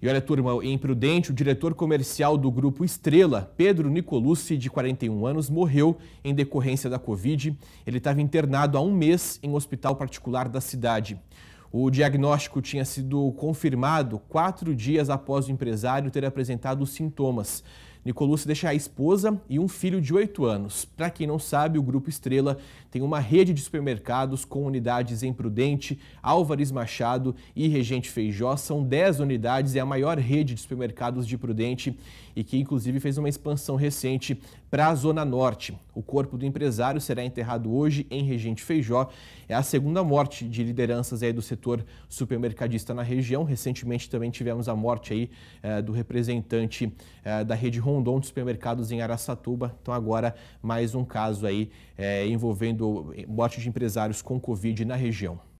E olha, turma, em Prudente, o diretor comercial do grupo Estrela, Pedro Nicolucci, de 41 anos, morreu em decorrência da Covid. Ele estava internado há um mês em um hospital particular da cidade. O diagnóstico tinha sido confirmado quatro dias após o empresário ter apresentado os sintomas. Nicolucci deixa a esposa e um filho de 8 anos. Para quem não sabe, o Grupo Estrela tem uma rede de supermercados com unidades em Prudente, Álvares Machado e Regente Feijó. São 10 unidades, é a maior rede de supermercados de Prudente e que inclusive fez uma expansão recente para a Zona Norte. O corpo do empresário será enterrado hoje em Regente Feijó. É a segunda morte de lideranças aí do setor supermercadista na região. Recentemente também tivemos a morte aí eh, do representante eh, da rede Rondon dos supermercados em Araçatuba. Então agora mais um caso aí é, envolvendo bote de empresários com Covid na região.